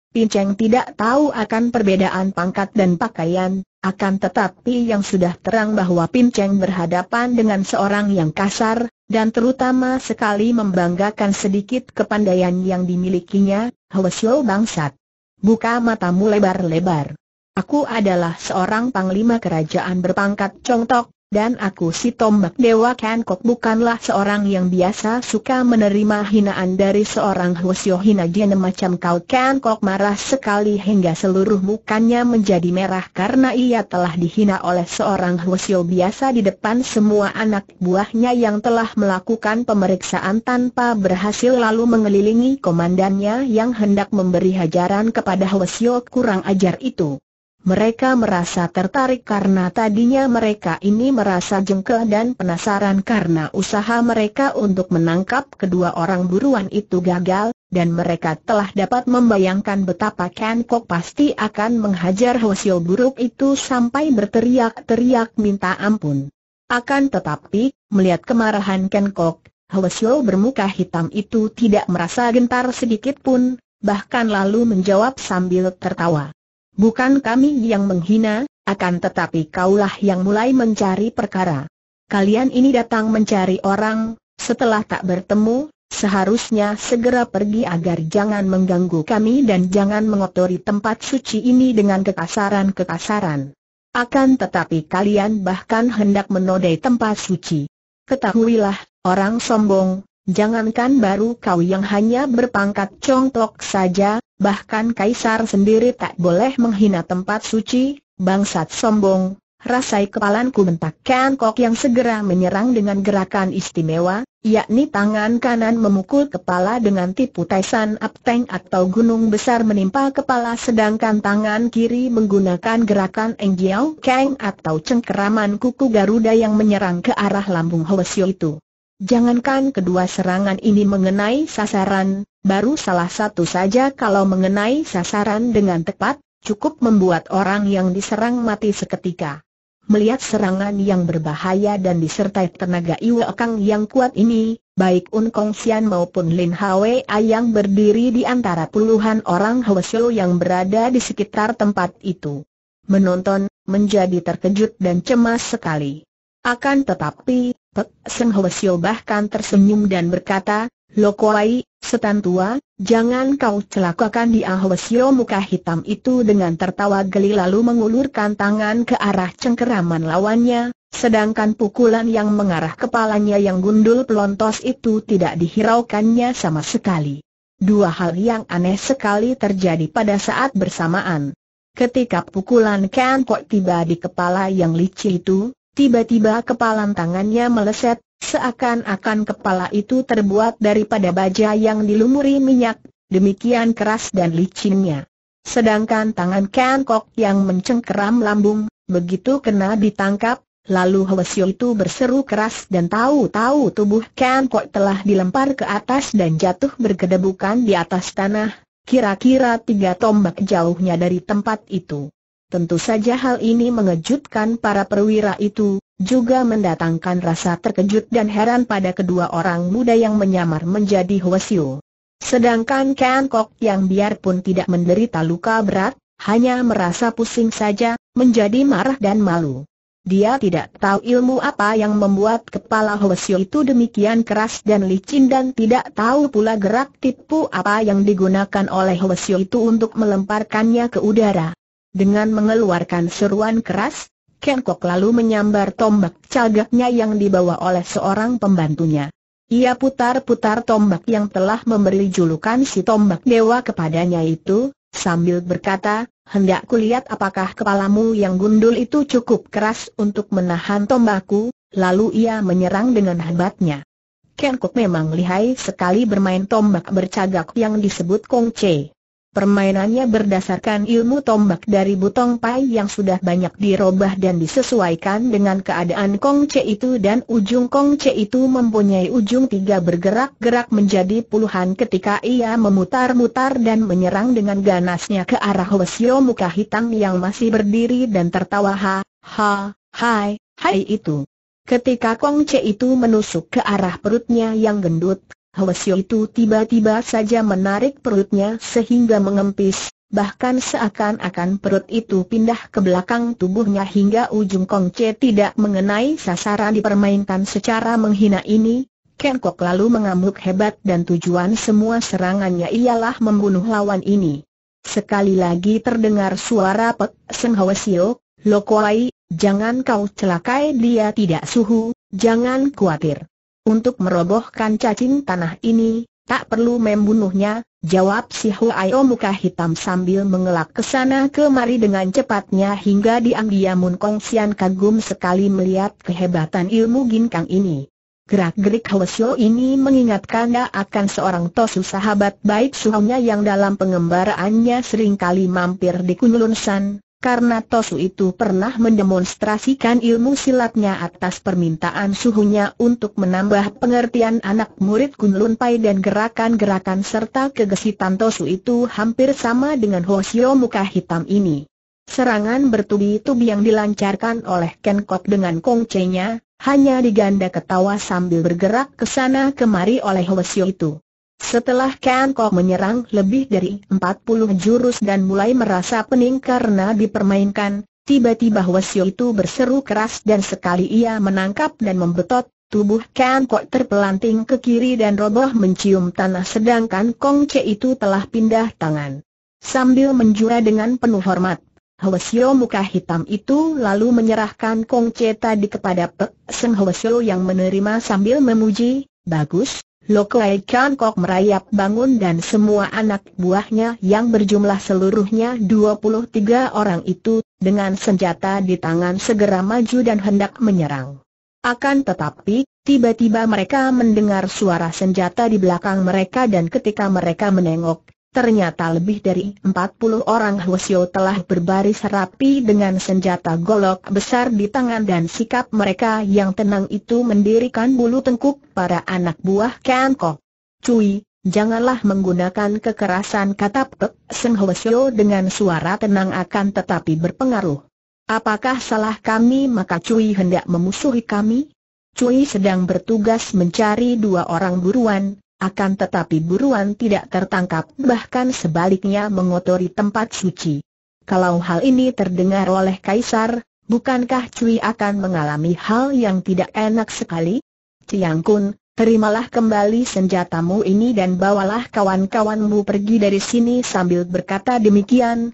Pinceng tidak tahu akan perbedaan pangkat dan pakaian, akan tetapi yang sudah terang bahwa Pinceng berhadapan dengan seorang yang kasar, dan terutama sekali membanggakan sedikit kepandaian yang dimilikinya, Hwasyo bangsat. Buka matamu lebar-lebar. Aku adalah seorang panglima kerajaan berpangkat congtok, dan aku si tombak Dewa Kankok bukanlah seorang yang biasa suka menerima hinaan dari seorang Husyo Hina Jene macam kau Kankok marah sekali hingga seluruh mukanya menjadi merah karena ia telah dihina oleh seorang Husyo biasa di depan semua anak buahnya yang telah melakukan pemeriksaan tanpa berhasil lalu mengelilingi komandannya yang hendak memberi hajaran kepada Husyo kurang ajar itu. Mereka merasa tertarik karena tadinya mereka ini merasa jengkel dan penasaran karena usaha mereka untuk menangkap kedua orang buruan itu gagal, dan mereka telah dapat membayangkan betapa Ken Kok pasti akan menghajar Hosio buruk itu sampai berteriak-teriak minta ampun. Akan tetapi, melihat kemarahan Ken Kok, Hosio bermuka hitam itu tidak merasa gentar sedikit pun, bahkan lalu menjawab sambil tertawa. Bukan kami yang menghina, akan tetapi kaulah yang mulai mencari perkara. Kalian ini datang mencari orang, setelah tak bertemu, seharusnya segera pergi agar jangan mengganggu kami dan jangan mengotori tempat suci ini dengan kekasaran-kekasaran. Akan tetapi kalian bahkan hendak menodai tempat suci. Ketahuilah, orang sombong, Jangankan baru kau yang hanya berpangkat congtok saja, bahkan kaisar sendiri tak boleh menghina tempat suci, bangsat sombong. Rasai kepalanku bentak Ken Kok yang segera menyerang dengan gerakan istimewa, yakni tangan kanan memukul kepala dengan tipu taisan apteng atau gunung besar menimpa kepala sedangkan tangan kiri menggunakan gerakan engjiao keng atau cengkeraman kuku Garuda yang menyerang ke arah lambung Hwasyo itu. Jangankan kedua serangan ini mengenai sasaran, baru salah satu saja kalau mengenai sasaran dengan tepat, cukup membuat orang yang diserang mati seketika. Melihat serangan yang berbahaya dan disertai tenaga Iwa Kang yang kuat ini, baik Un Kong Xian maupun Lin Hwa yang berdiri di antara puluhan orang Hwasyo yang berada di sekitar tempat itu. Menonton, menjadi terkejut dan cemas sekali. Akan tetapi, Pek Seng Ho bahkan tersenyum dan berkata, Lokoai, setan tua, jangan kau celakakan dia ah Ho muka hitam itu dengan tertawa geli lalu mengulurkan tangan ke arah cengkeraman lawannya, Sedangkan pukulan yang mengarah kepalanya yang gundul pelontos itu tidak dihiraukannya sama sekali. Dua hal yang aneh sekali terjadi pada saat bersamaan. Ketika pukulan Ken Kok tiba di kepala yang licin itu, Tiba-tiba kepalan tangannya meleset, seakan-akan kepala itu terbuat daripada baja yang dilumuri minyak, demikian keras dan licinnya. Sedangkan tangan Ken yang mencengkeram lambung, begitu kena ditangkap, lalu Hwasyo itu berseru keras dan tahu-tahu tubuh Ken telah dilempar ke atas dan jatuh bergedebukan di atas tanah, kira-kira tiga tombak jauhnya dari tempat itu. Tentu saja hal ini mengejutkan para perwira itu, juga mendatangkan rasa terkejut dan heran pada kedua orang muda yang menyamar menjadi Hwasyu. Sedangkan Ken Kok yang biarpun tidak menderita luka berat, hanya merasa pusing saja, menjadi marah dan malu. Dia tidak tahu ilmu apa yang membuat kepala Hwasyu itu demikian keras dan licin dan tidak tahu pula gerak tipu apa yang digunakan oleh Hwasyu itu untuk melemparkannya ke udara. Dengan mengeluarkan seruan keras, Ken lalu menyambar tombak cagaknya yang dibawa oleh seorang pembantunya. Ia putar-putar tombak yang telah memberi julukan si tombak dewa kepadanya itu, sambil berkata, hendak kulihat apakah kepalamu yang gundul itu cukup keras untuk menahan tombakku, lalu ia menyerang dengan hebatnya. Ken memang lihai sekali bermain tombak bercagak yang disebut Kong Che. Permainannya berdasarkan ilmu tombak dari Butong Pai yang sudah banyak dirobah dan disesuaikan dengan keadaan Kong Che itu dan ujung Kong Che itu mempunyai ujung tiga bergerak-gerak menjadi puluhan ketika ia memutar-mutar dan menyerang dengan ganasnya ke arah Wesio muka hitam yang masih berdiri dan tertawa ha, ha, hai, hai itu. Ketika Kong Che itu menusuk ke arah perutnya yang gendut, Hwasio itu tiba-tiba saja menarik perutnya sehingga mengempis, bahkan seakan-akan perut itu pindah ke belakang tubuhnya hingga ujung kongce tidak mengenai sasaran dipermainkan secara menghina ini. Ken lalu mengamuk hebat dan tujuan semua serangannya ialah membunuh lawan ini. Sekali lagi terdengar suara Pek Seng Hwasyo, Lokoai, jangan kau celakai dia tidak suhu, jangan khawatir. Untuk merobohkan cacing tanah ini, tak perlu membunuhnya, jawab si Huayo muka hitam sambil mengelak ke sana kemari dengan cepatnya hingga diam-diam Sian kagum sekali melihat kehebatan ilmu ginkang ini. Gerak-gerik Hwasyo ini mengingatkan dia akan seorang tosu sahabat baik suhunya yang dalam pengembaraannya seringkali mampir di San, karena Tosu itu pernah mendemonstrasikan ilmu silatnya atas permintaan suhunya untuk menambah pengertian anak murid Kunlun Pai dan gerakan-gerakan serta kegesitan Tosu itu hampir sama dengan Hoshio muka hitam ini. Serangan bertubi-tubi yang dilancarkan oleh Ken Kok dengan Che-nya, hanya diganda ketawa sambil bergerak ke sana kemari oleh Hoshio itu. Setelah Kang Kok menyerang lebih dari 40 jurus dan mulai merasa pening karena dipermainkan, tiba-tiba Hwasyo itu berseru keras dan sekali ia menangkap dan membetot, tubuh Kang Kok terpelanting ke kiri dan roboh mencium tanah sedangkan Kong Che itu telah pindah tangan. Sambil menjura dengan penuh hormat, Hwasyo muka hitam itu lalu menyerahkan Kong Che tadi kepada Pek Seng Hwasyo yang menerima sambil memuji, Bagus, Lokoe Chan Kok merayap bangun dan semua anak buahnya yang berjumlah seluruhnya 23 orang itu, dengan senjata di tangan segera maju dan hendak menyerang. Akan tetapi, tiba-tiba mereka mendengar suara senjata di belakang mereka dan ketika mereka menengok, Ternyata lebih dari 40 orang Hwasyo telah berbaris rapi dengan senjata golok besar di tangan dan sikap mereka yang tenang itu mendirikan bulu tengkuk para anak buah Kankok. Cui, janganlah menggunakan kekerasan kata Pek Seng Hwasyo dengan suara tenang akan tetapi berpengaruh. Apakah salah kami maka Cui hendak memusuhi kami? Cui sedang bertugas mencari dua orang buruan, akan tetapi buruan tidak tertangkap bahkan sebaliknya mengotori tempat suci. Kalau hal ini terdengar oleh Kaisar, bukankah Cui akan mengalami hal yang tidak enak sekali? Ciang Kun, terimalah kembali senjatamu ini dan bawalah kawan-kawanmu pergi dari sini sambil berkata demikian,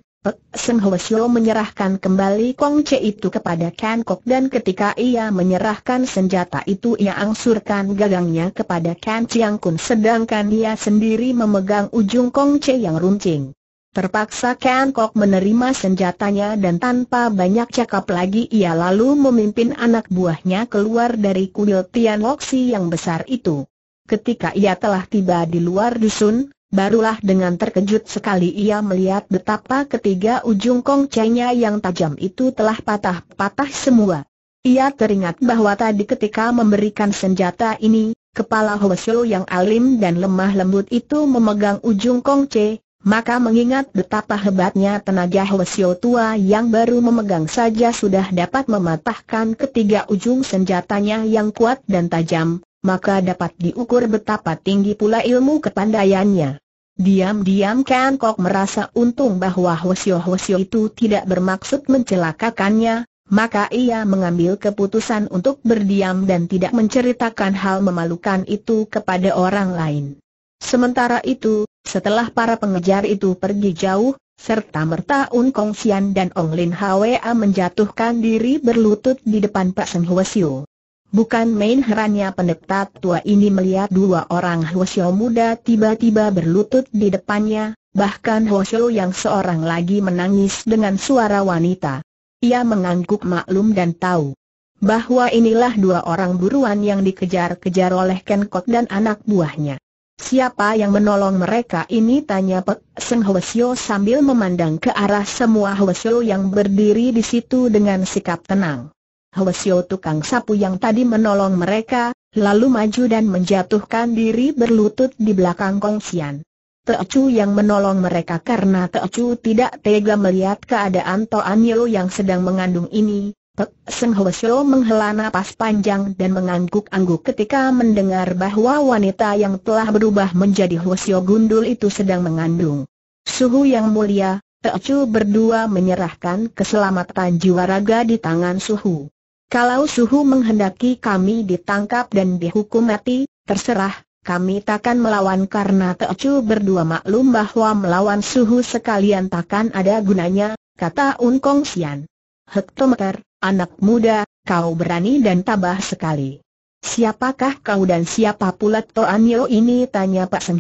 Seng Hwesyo menyerahkan kembali Kong Che itu kepada Ken Kok dan ketika ia menyerahkan senjata itu ia angsurkan gagangnya kepada Ken Chiang Kun sedangkan dia sendiri memegang ujung Kong Che yang runcing. Terpaksa Ken Kok menerima senjatanya dan tanpa banyak cakap lagi ia lalu memimpin anak buahnya keluar dari kuil Tian Loksi yang besar itu. Ketika ia telah tiba di luar dusun, Barulah dengan terkejut sekali ia melihat betapa ketiga ujung kongcengnya yang tajam itu telah patah-patah semua. Ia teringat bahwa tadi ketika memberikan senjata ini, kepala Hwasyo yang alim dan lemah lembut itu memegang ujung kongce, maka mengingat betapa hebatnya tenaga Hwasyo tua yang baru memegang saja sudah dapat mematahkan ketiga ujung senjatanya yang kuat dan tajam, maka dapat diukur betapa tinggi pula ilmu kepandaiannya. Diam-diam Kan Kok merasa untung bahwa Hwasyo-Hwasyo itu tidak bermaksud mencelakakannya, maka ia mengambil keputusan untuk berdiam dan tidak menceritakan hal memalukan itu kepada orang lain. Sementara itu, setelah para pengejar itu pergi jauh, serta merta Un Kong Sian dan Ong Lin Hwa menjatuhkan diri berlutut di depan Pak Seng Hwasyo. Bukan main herannya pendeta tua ini melihat dua orang Hwasyo muda tiba-tiba berlutut di depannya, bahkan Hwasyo yang seorang lagi menangis dengan suara wanita. Ia mengangguk maklum dan tahu bahwa inilah dua orang buruan yang dikejar-kejar oleh Ken Kot dan anak buahnya. Siapa yang menolong mereka ini tanya Pek Seng Hwasyo sambil memandang ke arah semua Hwasyo yang berdiri di situ dengan sikap tenang. Helesio tukang sapu yang tadi menolong mereka, lalu maju dan menjatuhkan diri berlutut di belakang Kongsian. Teocu yang menolong mereka karena Teocu tidak tega melihat keadaan Toanyo yang sedang mengandung ini, Pek Seng Helesio menghela napas panjang dan mengangguk-angguk ketika mendengar bahwa wanita yang telah berubah menjadi Helesio gundul itu sedang mengandung. Suhu yang mulia, Teocu berdua menyerahkan keselamatan jiwa raga di tangan Suhu. Kalau suhu menghendaki kami ditangkap dan dihukum mati, terserah, kami takkan melawan karena Teocu berdua maklum bahwa melawan suhu sekalian takkan ada gunanya, kata Un Kong Sian. Hektometer, anak muda, kau berani dan tabah sekali. Siapakah kau dan siapa pula Toan ini tanya Pak Seng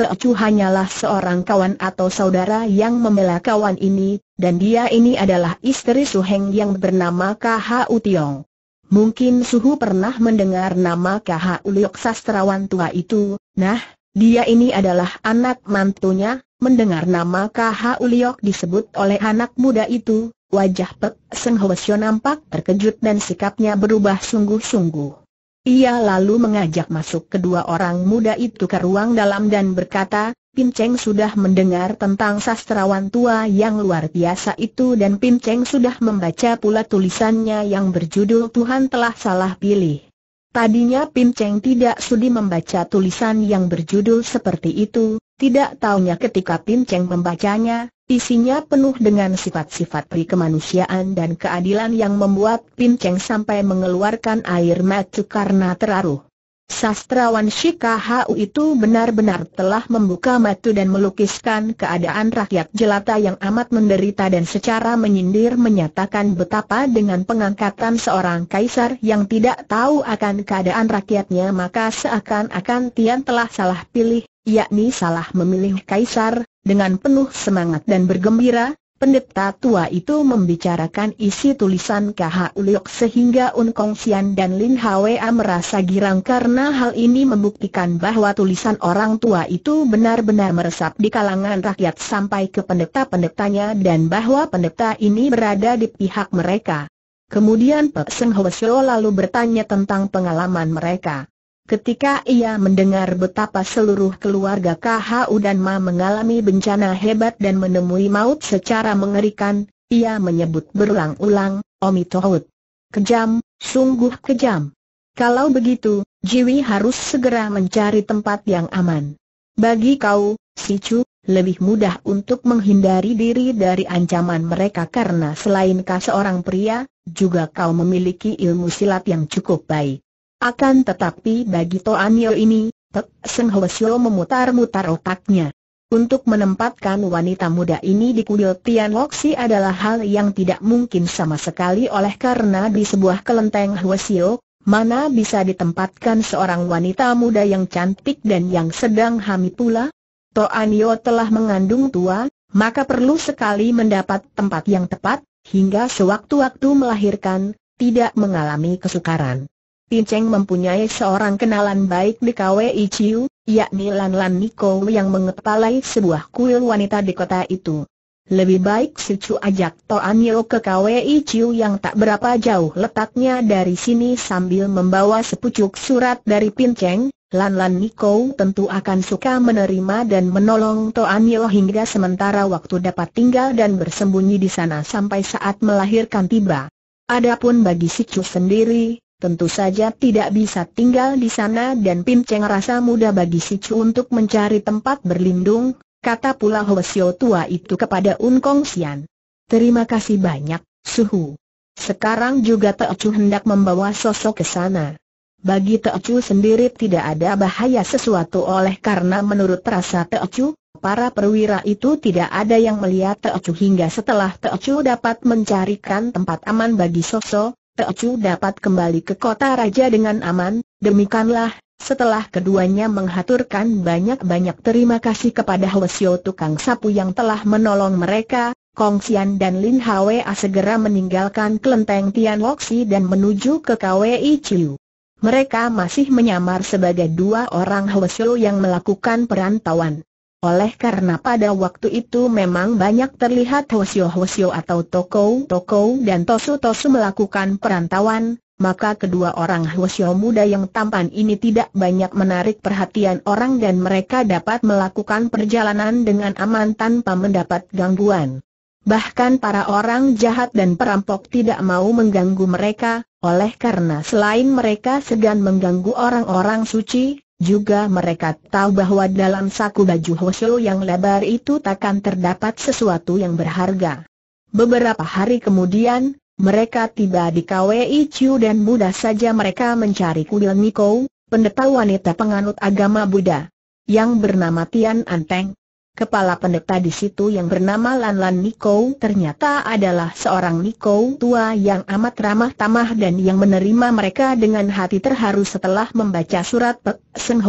Teocu hanyalah seorang kawan atau saudara yang membela kawan ini, dan dia ini adalah istri Suheng yang bernama K.H.U. Utiong. Mungkin Suhu pernah mendengar nama K.H.U. Uliok sastrawan tua itu, nah, dia ini adalah anak mantunya, mendengar nama K.H.U. Uliok disebut oleh anak muda itu, wajah Pek Seng Hwesyo nampak terkejut dan sikapnya berubah sungguh-sungguh. Ia lalu mengajak masuk kedua orang muda itu ke ruang dalam dan berkata, Pinceng sudah mendengar tentang sastrawan tua yang luar biasa itu dan Pinceng sudah membaca pula tulisannya yang berjudul Tuhan telah salah pilih. Tadinya Pinceng tidak sudi membaca tulisan yang berjudul seperti itu, tidak tahunya ketika Pin Cheng membacanya, isinya penuh dengan sifat-sifat pri kemanusiaan dan keadilan yang membuat Pin Cheng sampai mengeluarkan air mata karena terharu. Sastrawan Shika itu benar-benar telah membuka mata dan melukiskan keadaan rakyat jelata yang amat menderita dan secara menyindir menyatakan betapa dengan pengangkatan seorang kaisar yang tidak tahu akan keadaan rakyatnya maka seakan-akan Tian telah salah pilih yakni salah memilih kaisar, dengan penuh semangat dan bergembira, pendeta tua itu membicarakan isi tulisan KH Uliok sehingga Un Kong Sian dan Lin Hwa merasa girang karena hal ini membuktikan bahwa tulisan orang tua itu benar-benar meresap di kalangan rakyat sampai ke pendeta-pendetanya dan bahwa pendeta ini berada di pihak mereka. Kemudian Pek Seng lalu bertanya tentang pengalaman mereka. Ketika ia mendengar betapa seluruh keluarga KHU dan Ma mengalami bencana hebat dan menemui maut secara mengerikan, ia menyebut berulang-ulang, Omi Tohut. Kejam, sungguh kejam. Kalau begitu, Jiwi harus segera mencari tempat yang aman. Bagi kau, si Chu, lebih mudah untuk menghindari diri dari ancaman mereka karena selain kau seorang pria, juga kau memiliki ilmu silat yang cukup baik. Akan tetapi bagi Toanio ini, Tek Seng Hwesyo memutar-mutar otaknya. Untuk menempatkan wanita muda ini di kuil Tian Loksi adalah hal yang tidak mungkin sama sekali oleh karena di sebuah kelenteng Hwesyo, mana bisa ditempatkan seorang wanita muda yang cantik dan yang sedang hamil pula? Toanio telah mengandung tua, maka perlu sekali mendapat tempat yang tepat, hingga sewaktu-waktu melahirkan, tidak mengalami kesukaran. Pinceng mempunyai seorang kenalan baik di KWI Chiu, yakni Lan Lan Niko yang mengepalai sebuah kuil wanita di kota itu. Lebih baik si Chu ajak Toan Yeo ke KWI Chiu yang tak berapa jauh letaknya dari sini sambil membawa sepucuk surat dari Pinceng, Lan Lan Niko tentu akan suka menerima dan menolong Toan Yeo hingga sementara waktu dapat tinggal dan bersembunyi di sana sampai saat melahirkan tiba. Adapun bagi si Chu sendiri, tentu saja tidak bisa tinggal di sana dan Pin Cheng rasa mudah bagi si Chu untuk mencari tempat berlindung, kata pula Sio tua itu kepada Un Kong Sian. Terima kasih banyak, Suhu. Sekarang juga Teo Chu hendak membawa sosok ke sana. Bagi Teo Chu sendiri tidak ada bahaya sesuatu oleh karena menurut rasa Teo Chu, para perwira itu tidak ada yang melihat Teo Chu hingga setelah Teo Chu dapat mencarikan tempat aman bagi sosok, Teocu dapat kembali ke kota raja dengan aman, demikianlah, setelah keduanya menghaturkan banyak-banyak terima kasih kepada Hwasyo tukang sapu yang telah menolong mereka, Kong Xian dan Lin Wei segera meninggalkan kelenteng Tian Woksi dan menuju ke KWI Chiu. Mereka masih menyamar sebagai dua orang Hwasyo yang melakukan perantauan. Oleh karena pada waktu itu memang banyak terlihat hosio-hosio atau toko-toko dan tosu-tosu melakukan perantauan, maka kedua orang hosio muda yang tampan ini tidak banyak menarik perhatian orang dan mereka dapat melakukan perjalanan dengan aman tanpa mendapat gangguan. Bahkan para orang jahat dan perampok tidak mau mengganggu mereka, oleh karena selain mereka segan mengganggu orang-orang suci, juga mereka tahu bahwa dalam saku baju Hoshio yang lebar itu takkan terdapat sesuatu yang berharga. Beberapa hari kemudian, mereka tiba di KWI Chiu dan mudah saja mereka mencari kuil Niko, pendeta wanita penganut agama Buddha, yang bernama Tian Anteng. Kepala pendeta di situ yang bernama Lan Lan Niko ternyata adalah seorang Niko tua yang amat ramah tamah dan yang menerima mereka dengan hati terharu setelah membaca surat Pek Seng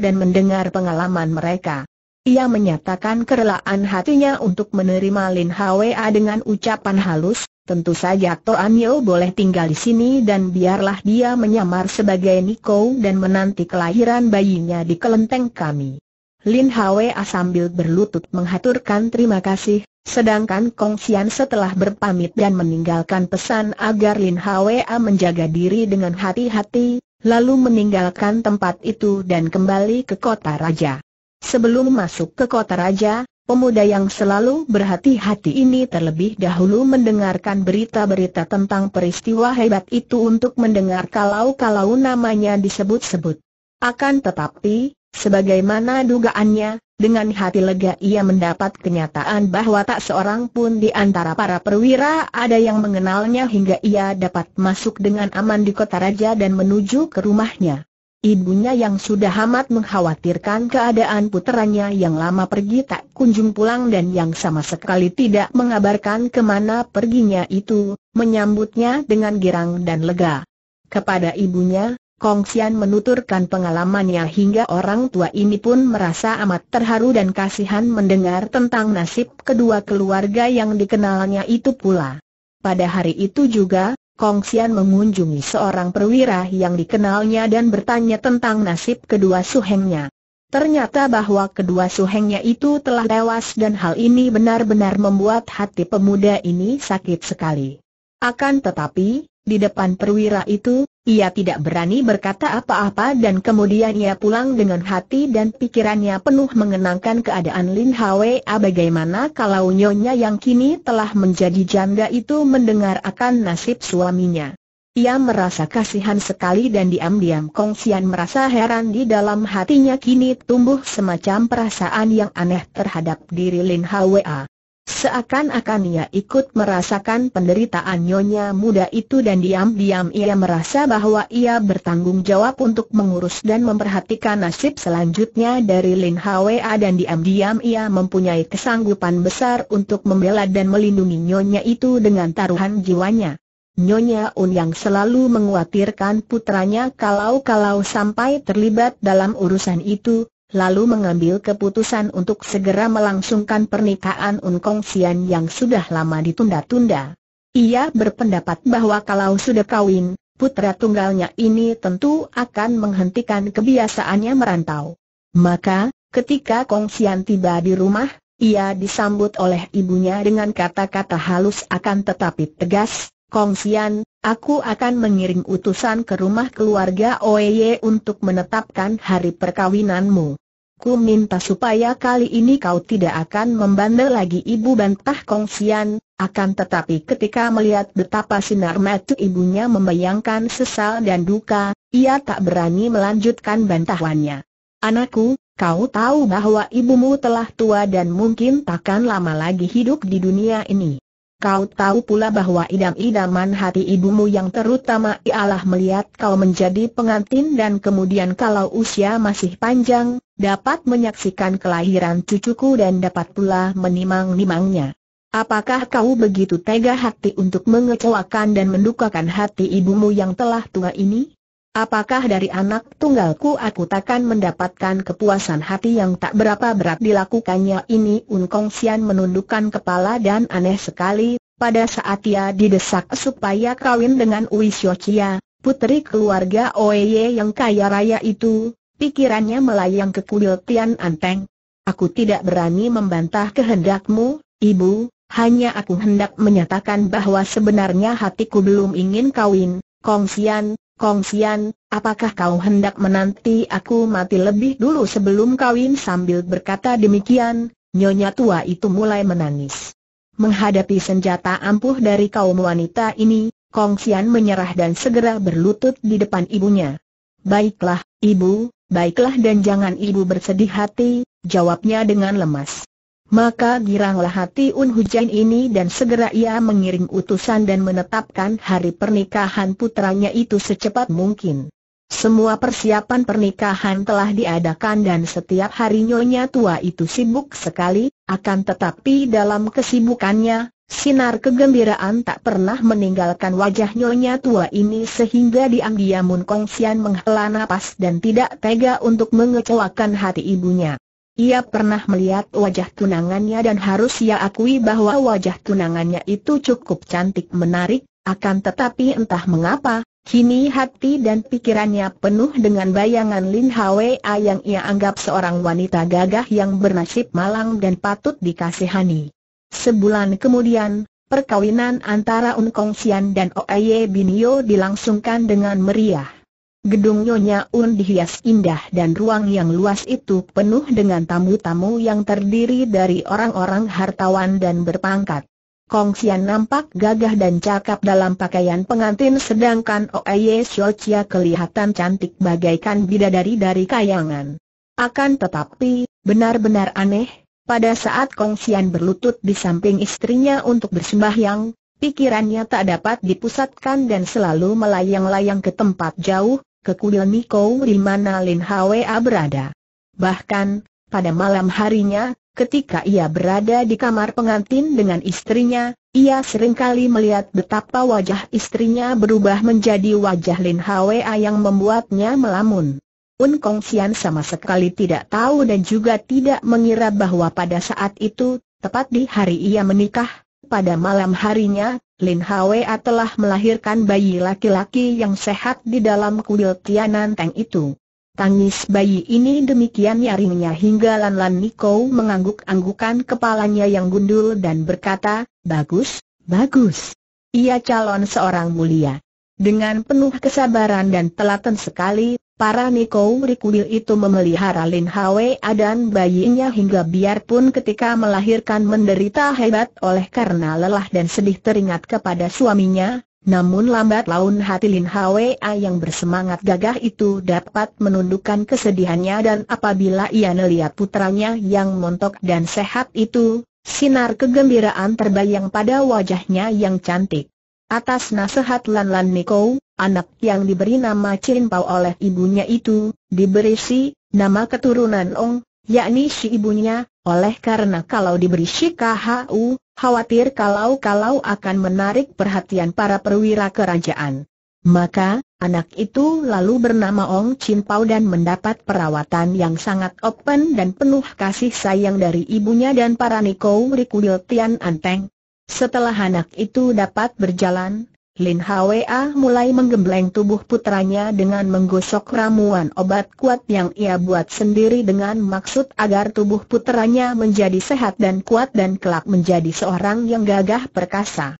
dan mendengar pengalaman mereka. Ia menyatakan kerelaan hatinya untuk menerima Lin Hwa dengan ucapan halus, tentu saja Toan Yeo boleh tinggal di sini dan biarlah dia menyamar sebagai Niko dan menanti kelahiran bayinya di kelenteng kami. Lin Hwa sambil berlutut menghaturkan terima kasih, sedangkan Kong Xian setelah berpamit dan meninggalkan pesan agar Lin Hwa menjaga diri dengan hati-hati, lalu meninggalkan tempat itu dan kembali ke kota raja. Sebelum masuk ke kota raja, pemuda yang selalu berhati-hati ini terlebih dahulu mendengarkan berita-berita tentang peristiwa hebat itu untuk mendengar kalau-kalau namanya disebut-sebut. Akan tetapi, Sebagaimana dugaannya, dengan hati lega ia mendapat kenyataan bahwa tak seorang pun di antara para perwira ada yang mengenalnya hingga ia dapat masuk dengan aman di kota raja dan menuju ke rumahnya. Ibunya yang sudah amat mengkhawatirkan keadaan puteranya yang lama pergi tak kunjung pulang dan yang sama sekali tidak mengabarkan kemana perginya itu, menyambutnya dengan girang dan lega. Kepada ibunya, Kong Xian menuturkan pengalamannya hingga orang tua ini pun merasa amat terharu dan kasihan mendengar tentang nasib kedua keluarga yang dikenalnya itu pula. Pada hari itu juga, Kong Xian mengunjungi seorang perwira yang dikenalnya dan bertanya tentang nasib kedua suhengnya. Ternyata bahwa kedua suhengnya itu telah tewas dan hal ini benar-benar membuat hati pemuda ini sakit sekali. Akan tetapi, di depan perwira itu, ia tidak berani berkata apa-apa dan kemudian ia pulang dengan hati dan pikirannya penuh mengenangkan keadaan Lin Hwa ah, bagaimana kalau nyonya yang kini telah menjadi janda itu mendengar akan nasib suaminya. Ia merasa kasihan sekali dan diam-diam Kong Xian merasa heran di dalam hatinya kini tumbuh semacam perasaan yang aneh terhadap diri Lin Hwa. Seakan-akan ia ikut merasakan penderitaan nyonya muda itu dan diam-diam ia merasa bahwa ia bertanggung jawab untuk mengurus dan memperhatikan nasib selanjutnya dari Lin Hwa dan diam-diam ia mempunyai kesanggupan besar untuk membela dan melindungi nyonya itu dengan taruhan jiwanya. Nyonya Un yang selalu mengkhawatirkan putranya kalau-kalau sampai terlibat dalam urusan itu, lalu mengambil keputusan untuk segera melangsungkan pernikahan Unkong Sian yang sudah lama ditunda-tunda. Ia berpendapat bahwa kalau sudah kawin, putra tunggalnya ini tentu akan menghentikan kebiasaannya merantau. Maka, ketika Kong Sian tiba di rumah, ia disambut oleh ibunya dengan kata-kata halus akan tetapi tegas, Kong Sian, Aku akan mengirim utusan ke rumah keluarga Oeye untuk menetapkan hari perkawinanmu. Ku minta supaya kali ini kau tidak akan membandel lagi ibu bantah Kongsian, akan tetapi ketika melihat betapa sinar mata ibunya membayangkan sesal dan duka, ia tak berani melanjutkan bantahannya. Anakku, kau tahu bahwa ibumu telah tua dan mungkin takkan lama lagi hidup di dunia ini. Kau tahu pula bahwa idam-idaman hati ibumu yang terutama ialah melihat kau menjadi pengantin dan kemudian kalau usia masih panjang, dapat menyaksikan kelahiran cucuku dan dapat pula menimang-nimangnya. Apakah kau begitu tega hati untuk mengecewakan dan mendukakan hati ibumu yang telah tua ini? Apakah dari anak tunggalku aku takkan mendapatkan kepuasan hati yang tak berapa berat dilakukannya ini Kong Sian menundukkan kepala dan aneh sekali, pada saat ia didesak supaya kawin dengan Ui Chia, putri keluarga Oeye yang kaya raya itu, pikirannya melayang ke kuil Tian Anteng. Aku tidak berani membantah kehendakmu, ibu, hanya aku hendak menyatakan bahwa sebenarnya hatiku belum ingin kawin, Kong Sian, Kong Xian, apakah kau hendak menanti aku mati lebih dulu sebelum kawin sambil berkata demikian, nyonya tua itu mulai menangis. Menghadapi senjata ampuh dari kaum wanita ini, Kong Xian menyerah dan segera berlutut di depan ibunya. Baiklah, ibu, baiklah dan jangan ibu bersedih hati, jawabnya dengan lemas. Maka giranglah hati Un Hujain ini dan segera ia mengirim utusan dan menetapkan hari pernikahan putranya itu secepat mungkin. Semua persiapan pernikahan telah diadakan dan setiap hari nyonya tua itu sibuk sekali, akan tetapi dalam kesibukannya, sinar kegembiraan tak pernah meninggalkan wajah nyonya tua ini sehingga diam-diam Mun Kong Sian menghela napas dan tidak tega untuk mengecewakan hati ibunya. Ia pernah melihat wajah tunangannya dan harus ia akui bahwa wajah tunangannya itu cukup cantik menarik, akan tetapi entah mengapa, kini hati dan pikirannya penuh dengan bayangan Lin Hwa yang ia anggap seorang wanita gagah yang bernasib malang dan patut dikasihani. Sebulan kemudian, perkawinan antara Un Kong Xian dan Oye Binio dilangsungkan dengan meriah. Gedung Nyonya Un dihias indah dan ruang yang luas itu penuh dengan tamu-tamu yang terdiri dari orang-orang hartawan dan berpangkat. Kong Xian nampak gagah dan cakap dalam pakaian pengantin sedangkan Oye Xiaochia kelihatan cantik bagaikan bidadari dari kayangan. Akan tetapi, benar-benar aneh, pada saat Kong Xian berlutut di samping istrinya untuk bersembahyang, Pikirannya tak dapat dipusatkan dan selalu melayang-layang ke tempat jauh, ke Niko di mana Lin Hwa berada. Bahkan, pada malam harinya, ketika ia berada di kamar pengantin dengan istrinya, ia seringkali melihat betapa wajah istrinya berubah menjadi wajah Lin Hwa yang membuatnya melamun. Un Kong Sian sama sekali tidak tahu dan juga tidak mengira bahwa pada saat itu, tepat di hari ia menikah, pada malam harinya, Lin Hwa telah melahirkan bayi laki-laki yang sehat di dalam kuil Teng itu. Tangis bayi ini demikian nyaringnya hingga Lan Lan Niko mengangguk-anggukan kepalanya yang gundul dan berkata, Bagus, bagus. Ia calon seorang mulia. Dengan penuh kesabaran dan telaten sekali, Para Niko Rikuil itu memelihara Lin Hwe dan bayinya hingga biarpun ketika melahirkan menderita hebat oleh karena lelah dan sedih teringat kepada suaminya, namun lambat laun hati Lin Hwe yang bersemangat gagah itu dapat menundukkan kesedihannya dan apabila ia melihat putranya yang montok dan sehat itu, sinar kegembiraan terbayang pada wajahnya yang cantik. Atas nasihat Lan Lan Niko, anak yang diberi nama Chin Pao oleh ibunya itu, diberi si, nama keturunan Ong, yakni si ibunya, oleh karena kalau diberi si KHU, khawatir kalau-kalau akan menarik perhatian para perwira kerajaan. Maka, anak itu lalu bernama Ong Chin Pao dan mendapat perawatan yang sangat open dan penuh kasih sayang dari ibunya dan para Niko Rikudil Tian Anteng, setelah anak itu dapat berjalan, Lin Hwa mulai menggembleng tubuh putranya dengan menggosok ramuan obat kuat yang ia buat sendiri dengan maksud agar tubuh putranya menjadi sehat dan kuat dan kelak menjadi seorang yang gagah perkasa.